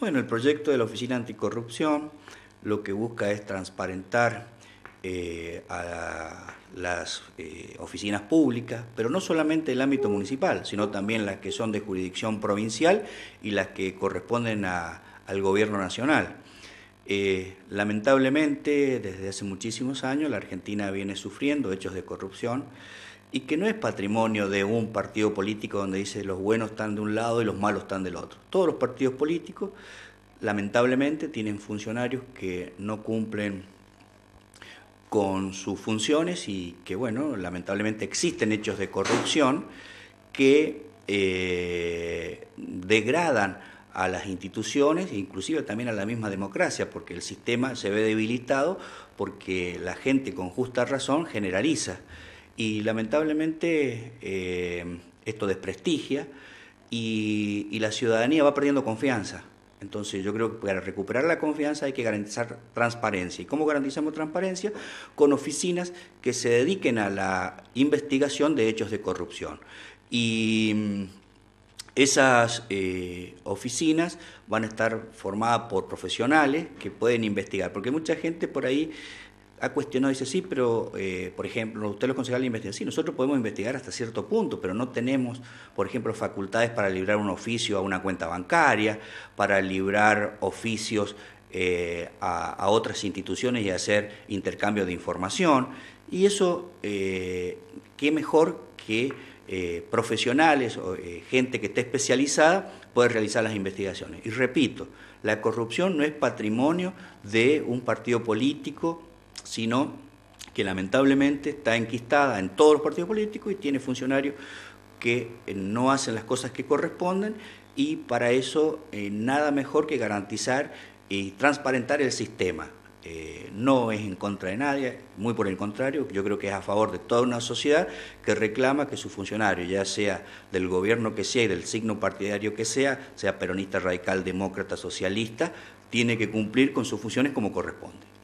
Bueno, el proyecto de la Oficina Anticorrupción lo que busca es transparentar eh, a las eh, oficinas públicas, pero no solamente el ámbito municipal, sino también las que son de jurisdicción provincial y las que corresponden al gobierno nacional. Eh, lamentablemente, desde hace muchísimos años, la Argentina viene sufriendo hechos de corrupción y que no es patrimonio de un partido político donde dice los buenos están de un lado y los malos están del otro. Todos los partidos políticos, lamentablemente, tienen funcionarios que no cumplen con sus funciones y que, bueno, lamentablemente existen hechos de corrupción que eh, degradan a las instituciones, e inclusive también a la misma democracia, porque el sistema se ve debilitado porque la gente con justa razón generaliza. Y lamentablemente eh, esto desprestigia y, la ciudadanía va perdiendo confianza. Entonces yo creo que para recuperar la confianza hay que garantizar transparencia. ¿Y cómo garantizamos transparencia? Con oficinas que se dediquen a la investigación de hechos de corrupción. Y mm, esas eh, oficinas van a estar formadas por profesionales que pueden investigar, porque mucha gente por ahí ha cuestionado, y dice, sí, pero, eh, por ejemplo, usted los la investigación. sí, nosotros podemos investigar hasta cierto punto, pero no tenemos, por ejemplo, facultades para librar un oficio a una cuenta bancaria, para librar oficios eh, a, otras instituciones y hacer intercambio de información. Y eso, eh, qué mejor que profesionales o gente que esté especializada puede realizar las investigaciones. Y repito, la corrupción no es patrimonio de un partido político sino que lamentablemente está enquistada en todos los partidos políticos y tiene funcionarios que eh, no hacen las cosas que corresponden y para eso eh, nada mejor que garantizar y transparentar el sistema. Eh, no es en contra de nadie, muy por el contrario, yo creo que es a favor de toda una sociedad que reclama que su funcionario, ya sea del gobierno que sea y del signo partidario que sea, sea peronista, radical, demócrata, socialista, tiene que cumplir con sus funciones como corresponde.